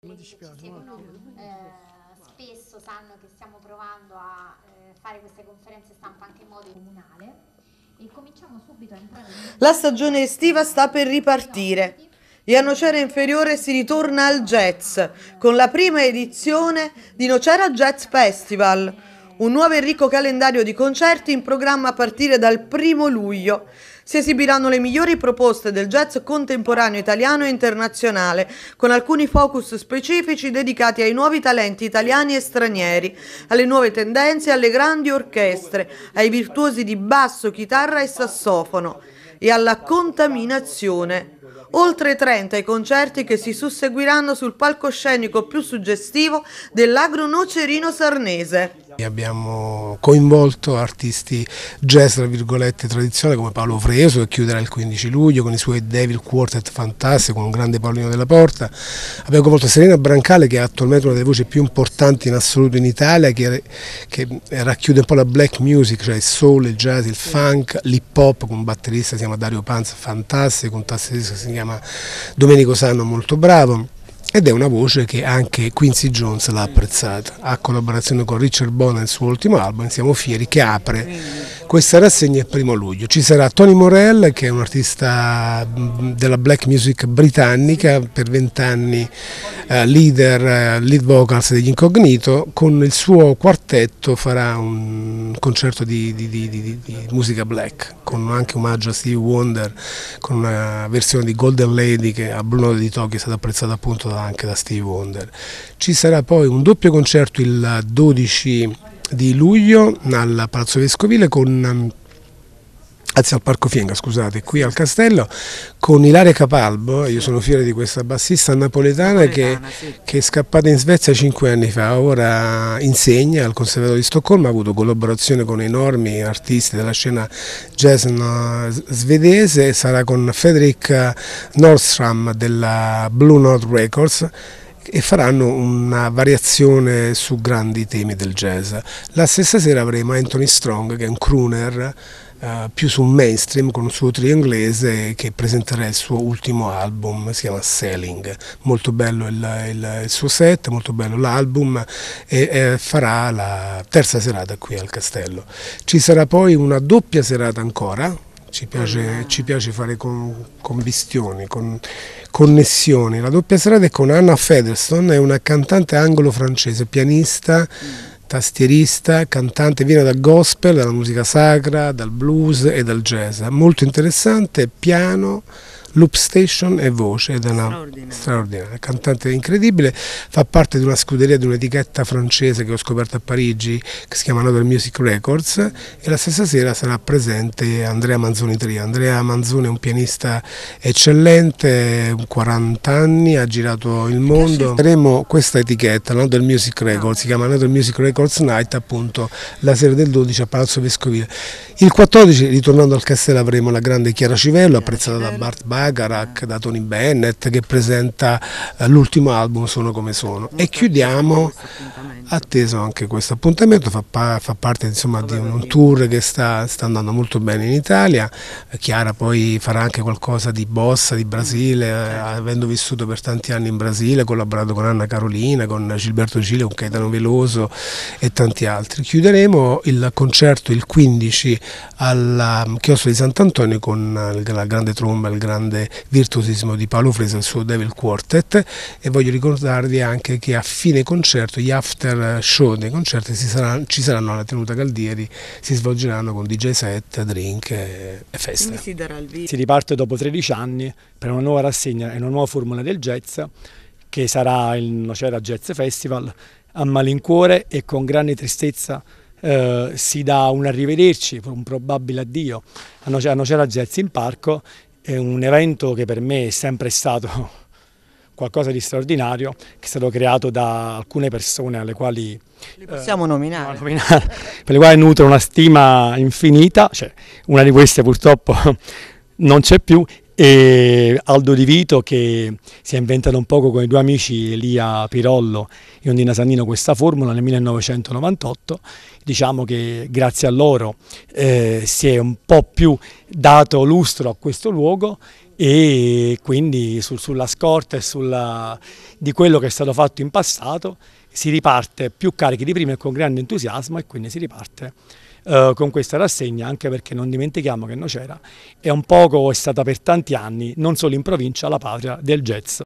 Mi dispiace, che eh, spesso sanno che stiamo provando a eh, fare queste conferenze stampa anche in modo comunale e cominciamo subito a entrare La stagione estiva sta per ripartire. E a Nocera Inferiore si ritorna al jazz con la prima edizione di Nocera Jazz Festival un nuovo e ricco calendario di concerti in programma a partire dal primo luglio. Si esibiranno le migliori proposte del jazz contemporaneo italiano e internazionale, con alcuni focus specifici dedicati ai nuovi talenti italiani e stranieri, alle nuove tendenze, alle grandi orchestre, ai virtuosi di basso, chitarra e sassofono e alla contaminazione oltre 30 i concerti che si susseguiranno sul palcoscenico più suggestivo dell'agro nocerino sarnese. Abbiamo coinvolto artisti jazz, tra virgolette, tradizione come Paolo Freso che chiuderà il 15 luglio con i suoi Devil Quartet fantastici con un grande Paolino della Porta. Abbiamo coinvolto Serena Brancale che è attualmente una delle voci più importanti in assoluto in Italia che, che racchiude un po' la black music, cioè il soul, il jazz, il funk, l'hip hop con un batterista si chiama Dario Panz, fantastico, un tassista si si chiama Domenico Sanno, molto bravo ed è una voce che anche Quincy Jones l'ha apprezzata. Ha collaborazione con Richard Bona nel suo ultimo album, siamo fieri, che apre questa rassegna il primo luglio. Ci sarà Tony Morell, che è un artista mm, della black music britannica, per vent'anni eh, leader, eh, lead vocals degli Incognito, con il suo quartetto farà un concerto di, di, di, di musica black, con anche omaggio a Steve Wonder, con una versione di Golden Lady che a Bruno di Tokyo è stata apprezzata appunto anche da Steve Wonder. Ci sarà poi un doppio concerto il 12 di luglio al Palazzo Vescovile con anzi al Parco Fienga, scusate, qui al castello, con Ilaria Capalbo, io sono fiero di questa bassista napoletana, napoletana che, sì. che, è scappata in Svezia cinque anni fa, ora insegna al Conservatorio di Stoccolma, ha avuto collaborazione con enormi artisti della scena jazz svedese, sarà con Fredrik Nordstrom della Blue Note Records, e faranno una variazione su grandi temi del jazz. La stessa sera avremo Anthony Strong, che è un crooner eh, più sul mainstream con un suo trio inglese che presenterà il suo ultimo album, si chiama Selling. Molto bello il, il, il suo set, molto bello l'album e, e farà la terza serata qui al castello. Ci sarà poi una doppia serata ancora, ci piace, ah. ci piace, fare con, combistioni, con connessioni. La doppia serata è con Anna Featherstone, è una cantante anglo-francese, pianista mm tastierista, cantante, viene dal gospel, dalla musica sacra, dal blues e dal jazz. Molto interessante, piano, loop station e voce ed è una straordinaria. straordinaria, cantante incredibile, fa parte di una scuderia di un'etichetta francese che ho scoperto a Parigi che si chiama Another Music Records e la stessa sera sarà presente Andrea Manzoni Tria. Andrea Manzoni è un pianista eccellente, 40 anni, ha girato il mondo. Faremo questa etichetta, Another Music ah. Records, si chiama Another Music Records Night appunto la sera del 12 a Palazzo Vescovile. Il 14 ritornando al castello avremo la grande Chiara Civello apprezzata da Bart Bar Magarak, da Tony Bennett che presenta eh, l'ultimo album Sono come sono e chiudiamo atteso anche questo appuntamento, fa, fa parte insomma, di un tour che sta, sta, andando molto bene in Italia, Chiara poi farà anche qualcosa di bossa di Brasile, eh, avendo vissuto per tanti anni in Brasile, collaborato con Anna Carolina, con Gilberto Gile, con Caetano Veloso e tanti altri. Chiuderemo il concerto il 15 al chiosso di Sant'Antonio con eh, la grande tromba, il grande grande virtuosismo di Paolo Fresa e il suo Devil Quartet e voglio ricordarvi anche che a fine concerto gli after show dei concerti saranno, ci saranno alla tenuta Caldieri, si svolgeranno con DJ set, drink e, e feste. Si, si riparte dopo 13 anni per una nuova rassegna e una nuova formula del jazz che sarà il Nocera Jazz Festival a malincuore e con grande tristezza eh, si dà un arrivederci, un probabile addio a Nocera Jazz in parco è un evento che per me è sempre stato qualcosa di straordinario che è stato creato da alcune persone alle quali Li possiamo eh, nominare. nominare. per le quali nutro una stima infinita, cioè, una di queste purtroppo non c'è più e Aldo Di Vito che si è inventato un poco con i due amici Elia Pirollo e Ondina Sannino questa formula nel 1998, diciamo che grazie a loro eh, si è un po' più dato lustro a questo luogo e quindi sul, sulla scorta e sulla, di quello che è stato fatto in passato si riparte più carichi di prima e con grande entusiasmo e quindi si riparte eh, con questa rassegna, anche perché non dimentichiamo che Nocera è un poco, è stata per tanti anni, non solo in provincia, la patria del jazz.